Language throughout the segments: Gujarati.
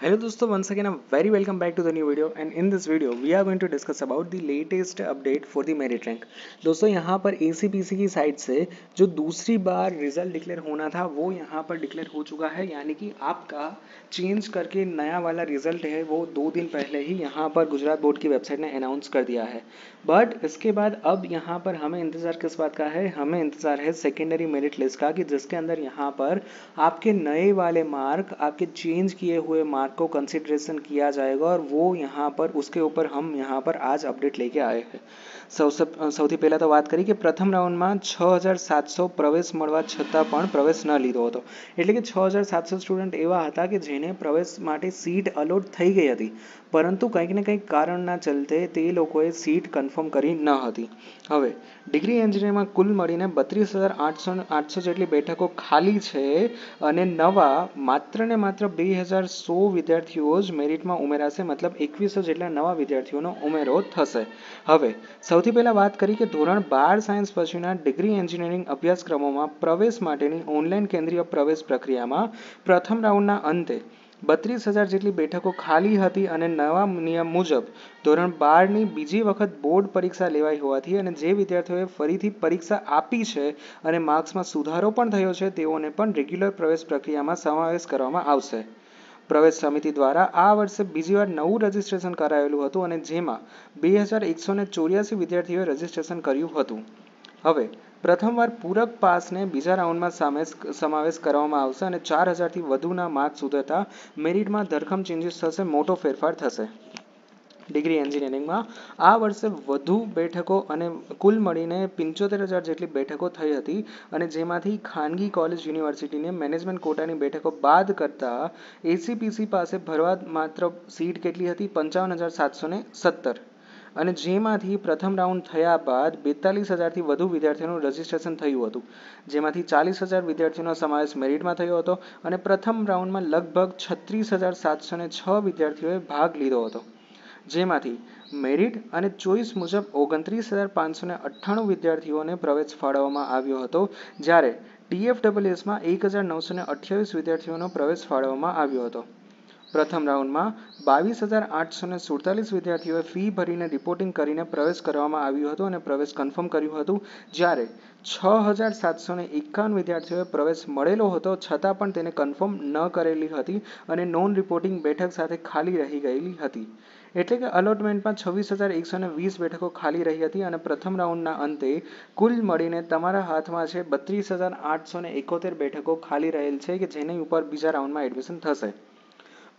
हेलो दोस्तों one again i'm very welcome back to the new video and in this video we are going to discuss about the latest update for the merit rank दोस्तों यहाँ पर ए की साइड से जो दूसरी बार रिजल्ट डिक्लेयर होना था वो यहाँ पर डिक्लेयर हो चुका है यानी कि आपका चेंज करके नया वाला रिजल्ट है वो दो दिन पहले ही यहाँ पर गुजरात बोर्ड की वेबसाइट ने अनाउंस कर दिया है बट इसके बाद अब यहाँ पर हमें इंतजार किस बात का है हमें इंतजार है सेकेंडरी मेरिट लिस्ट का कि जिसके अंदर यहाँ पर आपके नए वाले मार्क आपके चेंज किए हुए मार्क को कंसिड्रेशन किया जाएगा और वो यहाँ पर उसके ऊपर हम यहाँ पर आज अपडेट लेके आए છે સૌથી પહેલાં તો વાત કરી કે પ્રથમ રાઉન્ડમાં છ હજાર સાતસો પ્રવેશ મળવા છતાં પણ પ્રવેશ ન લીધો હતો એટલે કે છ હજાર સાતસો સ્ટુડન્ટ એવા હતા કે જેને પ્રવેશ માટે સીટ અલોટ થઈ ગઈ હતી પરંતુ કંઈક ને કંઈક કારણના ચલતે તે લોકોએ સીટ કન્ફર્મ કરી ન હતી હવે ડિગ્રી એન્જિનિયરમાં કુલ મળીને બત્રીસ હજાર આઠસો આઠસો જેટલી બેઠકો ખાલી છે અને નવા માત્ર ને માત્ર બે હજાર સો વિદ્યાર્થીઓ જ મેરિટમાં ઉમેરાશે મતલબ એકવીસો જેટલા નવા વિદ્યાર્થીઓનો ઉમેરો થશે હવે સૌથી પહેલાં વાત કરી કે ધોરણ બાર સાયન્સ પછીના ડિગ્રી એન્જિનિયરિંગ અભ્યાસક્રમોમાં પ્રવેશ માટેની ઓનલાઈન કેન્દ્રીય પ્રવેશ પ્રક્રિયામાં પ્રથમ રાઉન્ડના અંતે બત્રીસ હજાર જેટલી બેઠકો ખાલી હતી અને નવા નિયમ મુજબ ધોરણ બારની બીજી વખત બોર્ડ પરીક્ષા લેવાઈ હોવાથી અને જે વિદ્યાર્થીઓએ ફરીથી પરીક્ષા આપી છે અને માર્ક્સમાં સુધારો પણ થયો છે તેઓને પણ રેગ્યુલર પ્રવેશ પ્રક્રિયામાં સમાવેશ કરવામાં આવશે પ્રવેશ સમિતિ દ્વારા આ વર્ષે બીજી વાર નવું રજીસ્ટ્રેશન કરાયેલું હતું અને જેમાં બે હજાર એકસો ને ચોર્યાસી વિદ્યાર્થીઓએ રજીસ્ટ્રેશન કર્યું હતું હવે પ્રથમવાર પૂરક પાસને બીજા રાઉન્ડમાં સમાવેશ કરવામાં આવશે અને ચાર હજારથી વધુના માર્ક સુધરતા મેરિટમાં ધરખમ ચેન્જીસ થશે મોટો ફેરફાર થશે ડિગ્રી એન્જિનિયરિંગમાં આ વર્ષે વધુ બેઠકો અને કુલ મળીને પંચોતેર હજાર જેટલી બેઠકો થઈ હતી અને જેમાંથી ખાનગી કોલેજ યુનિવર્સિટીને મેનેજમેન્ટ કોટાની બેઠકો બાદ કરતાં એસીપીસી પાસે ભરવા માત્ર સીટ કેટલી હતી પંચાવન હજાર સાતસો ને સત્તર અને જેમાંથી પ્રથમ રાઉન્ડ થયા બાદ બેતાલીસ હજારથી વધુ વિદ્યાર્થીઓનું રજિસ્ટ્રેશન થયું હતું જેમાંથી ચાલીસ હજાર વિદ્યાર્થીઓનો સમાવેશ મેરિટમાં થયો હતો અને પ્રથમ રાઉન્ડમાં લગભગ છત્રીસ હજાર સાતસો ને છ વિદ્યાર્થીઓએ ભાગ લીધો હતો જેમાંથી મેરિટ અને ચોઈસ મુજબ ઓગણત્રીસ હજાર પાંચસો ને અઠ્ઠાણું વિદ્યાર્થીઓને પ્રવેશ ફાળવવામાં આવ્યો હતો જ્યારે ટીએફડબલ્યુએસમાં એક હજાર નવસો ને અઠ્યાવીસ વિદ્યાર્થીઓનો પ્રવેશ ફાળવવામાં આવ્યો હતો પ્રથમ રાઉન્ડમાં બાવીસ હજાર આઠસો ને સુડતાલીસ વિદ્યાર્થીઓએ ફી ભરીને રિપોર્ટિંગ કરીને પ્રવેશ કરવામાં આવ્યો હતો અને પ્રવેશ કન્ફર્મ કર્યું હતું જ્યારે છ હજાર સાતસો ને એકાવન વિદ્યાર્થીઓએ પ્રવેશ મળેલો હતો છતાં પણ તેને કન્ફર્મ ન કરેલી હતી અને નોન રિપોર્ટિંગ બેઠક સાથે ખાલી રહી ગયેલી હતી એટલે કે અલોટમેન્ટમાં છવ્વીસ હજાર એકસો ને વીસ બેઠકો ખાલી રહી હતી અને પ્રથમ રાઉન્ડના અંતે કુલ મળીને તમારા હાથમાં છે બત્રીસ હજાર આઠસો ને એકોતેર બેઠકો ખાલી રહેલ છે કે જેની ઉપર બીજા રાઉન્ડમાં એડમિશન થશે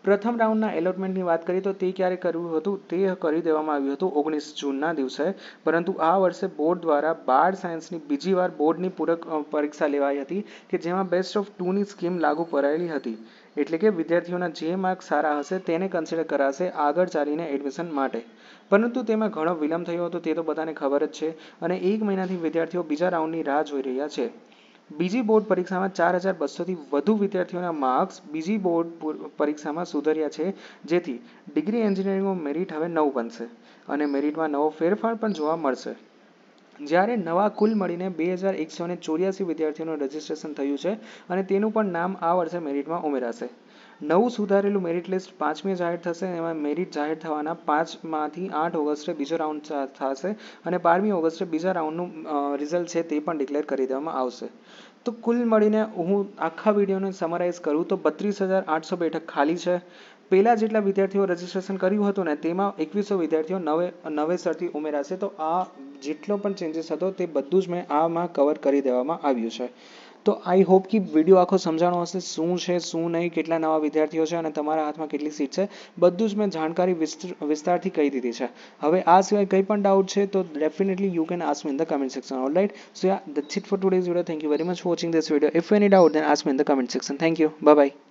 પ્રથમ રાઉન્ડના એલોટમેન્ટની વાત કરીએ તો તે ક્યારે કર્યું હતું તે કરી દેવામાં આવ્યું હતું ઓગણીસ જૂનના દિવસે પરંતુ આ વર્ષે બોર્ડ દ્વારા બાર સાયન્સની બીજી વાર બોર્ડની પૂરક પરીક્ષા લેવાઈ હતી કે જેમાં બેસ્ટ ઓફ ટુની સ્કીમ લાગુ કરાયેલી હતી એટલે કે વિદ્યાર્થીઓના જે માર્ક સારા હશે તેને કન્સિડર કરાશે આગળ ચાલીને એડમિશન માટે પરંતુ તેમાં ઘણો વિલંબ થયો હતો તે તો બધાને ખબર જ છે અને એક મહિનાથી વિદ્યાર્થીઓ બીજા રાઉન્ડની રાહ જોઈ રહ્યા છે બીજી બોર્ડ પરીક્ષામાં ચાર હજાર બસોથી વધુ વિદ્યાર્થીઓના માર્ક્સ બીજી બોર્ડ પરીક્ષામાં સુધર્યા છે જેથી ડિગ્રી એન્જિનિયરિંગમાં મેરિટ હવે નવ બનશે અને મેરિટમાં નવો ફેરફાર પણ જોવા મળશે જ્યારે નવા કુલ મળીને બે હજાર એકસો ને ચોર્યાસી વિદ્યાર્થીઓનું રજીસ્ટ્રેશન થયું છે અને તેનું પણ નામ આ વર્ષે મેરિટમાં ઉમેરાશે નવું સુધારેલું મેરિટ લિસ્ટ પાંચમી જાહેર થશે એમાં મેરિટ જાહેર થવાના પાંચમાંથી આઠ ઓગસ્ટે બીજો રાઉન્ડ થશે અને બારમી ઓગસ્ટે બીજા રાઉન્ડનું રિઝલ્ટ છે તે પણ ડિક્લેર કરી દેવામાં આવશે તો કુલ મળીને હું આખા વિડીયોને સમરાઇઝ કરું તો બત્રીસ હજાર આઠસો બેઠક ખાલી છે પહેલાં જેટલા વિદ્યાર્થીઓ રજીસ્ટ્રેશન કર્યું હતું ને તેમાં એકવીસો વિદ્યાર્થીઓ નવે નવેસરથી ઉમેરાશે તો આ જેટલો પણ ચેન્જીસ હતો તે બધું જ મેં આમાં કવર કરી દેવામાં આવ્યું છે તો આઈ હોપ કે વિડીયો આખો સમજાણો હશે શું છે શું નહીં કેટલા નવા વિદ્યાર્થીઓ છે અને તમારા હાથમાં કેટલી સીટ છે બધું જ મેં જાણકારી વિસ્તારથી કહી દીધી છે હવે આ સિવાય કંઈ પણ ડાઉટ છે તો definitely you can ask me in the comment section all right so yeah that's it for today's video thank you very much watching this video if any doubt then ask me in the comment section thank you bye by